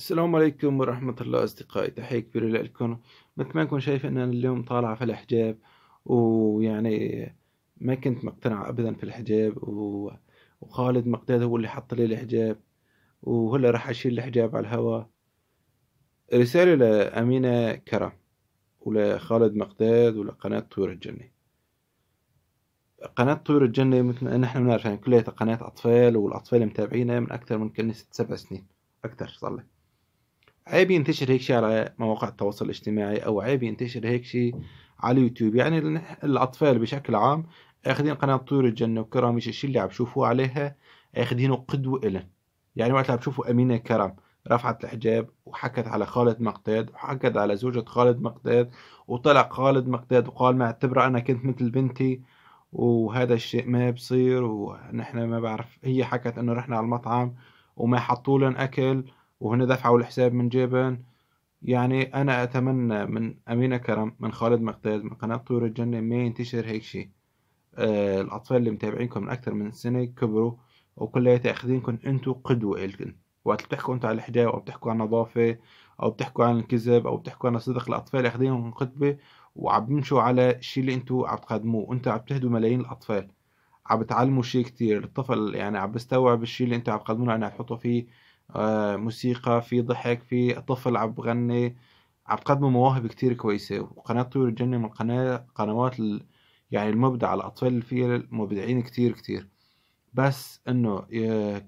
السلام عليكم ورحمة الله أصدقائي تحية كبيرة لكم مثل ما نكون شايف أن أنا اليوم طالعة في الحجاب ويعني ما كنت مقتنعة أبدا في الحجاب و... وخالد مقداد هو اللي حط لي الحجاب وهلا راح أشيل الحجاب على الهواء رسالة لأمينة كرم ولخالد مقداد ولقناة طيور الجنة قناة طيور الجنة مثل ما نحن بنعرف يعني كلها قناة أطفال والأطفال متابعينها من أكثر من كنسة ست سبع سنين أكثر صار لي عيب ينتشر هيك شيء على مواقع التواصل الاجتماعي او عيب ينتشر هيك شيء على اليوتيوب يعني الاطفال بشكل عام اخذين قناه طيور الجنه وكرم الشيء اللي عم بشوفوه عليها اخذينه قدوه إلن يعني وقت عم بشوفوا امينه كرم رفعت الحجاب وحكت على خالد مقداد وحكت على زوجة خالد مقداد وطلع خالد مقداد وقال ما اعتبره أنا كنت مثل بنتي وهذا الشيء ما بصير ونحن ما بعرف هي حكت إنه رحنا على المطعم وما حطوا لنا أكل وهنا دفعوا الحساب من جيبهم يعني أنا أتمنى من أمينة كرم من خالد مقتاز من قناة طيور الجنة ما ينتشر هيك شيء آه الأطفال اللي متابعينكم من أكثر من سنة كبروا وكلياتها أخذينكم أنتوا قدوة إلكن وقت بتحكوا أنتوا على الحجاب أو بتحكوا عن النظافة أو بتحكوا عن الكذب أو بتحكوا عن الصدق الأطفال أخذينهم قدوة وعم بمشوا على الشيء اللي أنتوا عم تقدموه أنتوا عم تهدوا ملايين الأطفال عم بتعلموا شيء كتير الطفل يعني عم بيستوعب الشيء اللي أنتوا عم تقدمونه أنا عم تحطوا فيه آه، موسيقى في ضحك في طفل عم بغني عم بقدموا مواهب كتير كويسة وقناة طيور الجنة من القناة قنوات ال... يعني المبدعة الأطفال اللي فيها مبدعين كتير كتير بس إنه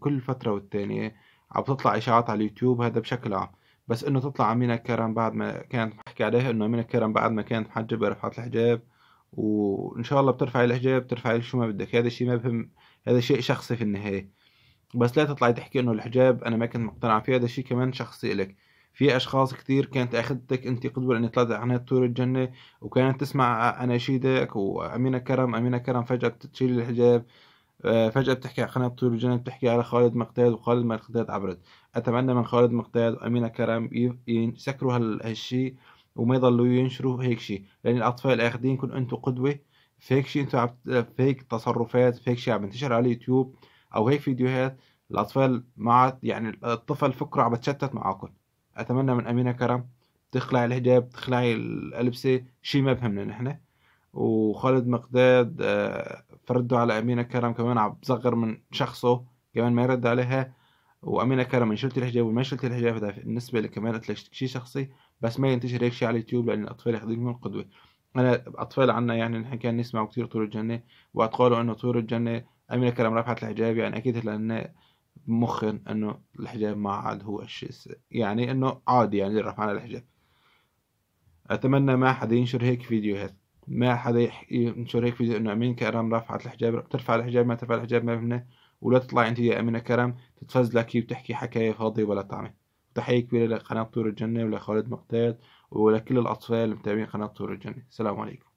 كل فترة والتانية عم تطلع إشاعات على اليوتيوب هذا بشكل عام بس إنه تطلع أمينة كرم بعد ما كانت محكي عليها إنه أمينة كرم بعد ما كانت محجبة رفعت الحجاب وإن شاء الله بترفعي الحجاب بترفعي شو ما بدك هذا الشيء ما بهم هذا شيء شخصي في النهاية بس لا تطلعي تحكي انه الحجاب انا ما كنت مقتنعه فيه هذا الشيء كمان شخصي لك في اشخاص كثير كانت اخذتك انت قدوه لان طلعت قناه طور الجنه وكانت تسمع اناشيدك وامينه كرم امينه كرم فجاه بتشيل الحجاب آه، فجأة بتحكي على قناة طيور الجنة بتحكي على خالد مقداد وخالد مقداد عبرت أتمنى من خالد مقداد وأمينة كرم يسكروا هالشيء وما يضلوا ينشروا هيك شيء لأن الأطفال كن أنتم قدوة فيك شيء أنتم عم فيك تصرفات فيك شيء عم ينتشر على اليوتيوب او هيك فيديوهات الاطفال مع يعني الطفل فكره عم بتشتت معاكم اتمنى من امينه كرم تخلعي الحجاب تخلعي الالبسه شيء ما بهمنا نحن وخالد مقداد آه، فردوا على امينه كرم كمان عم بصغر من شخصه كمان ما يرد عليها وامينه كرم ان شلت الحجاب وما شلت الحجاب هذا بالنسبه لي كمان قلت لك شيء شخصي بس ما ينتشر هيك شيء على اليوتيوب لان الاطفال ياخذون قدوه انا اطفال عنا يعني نحن كان نسمع كثير طيور الجنه وقت قالوا انه طيور الجنه أمين الكلام رفعت الحجاب يعني أكيد لأن مخن أنه الحجاب ما عاد هو الشيء يعني أنه عادي يعني رفعنا الحجاب أتمنى ما حدا ينشر هيك فيديوهات ما حدا ينشر هيك فيديو أنه أمين كرم رفعت الحجاب ترفع الحجاب ما ترفع الحجاب ما بنا ولا تطلع أنت يا أمينة كرم تتفزلكي وتحكي حكاية فاضية ولا طعمة تحية كبيرة لقناة طور الجنة ولخالد مقتاد ولكل الأطفال المتابعين قناة طور الجنة السلام عليكم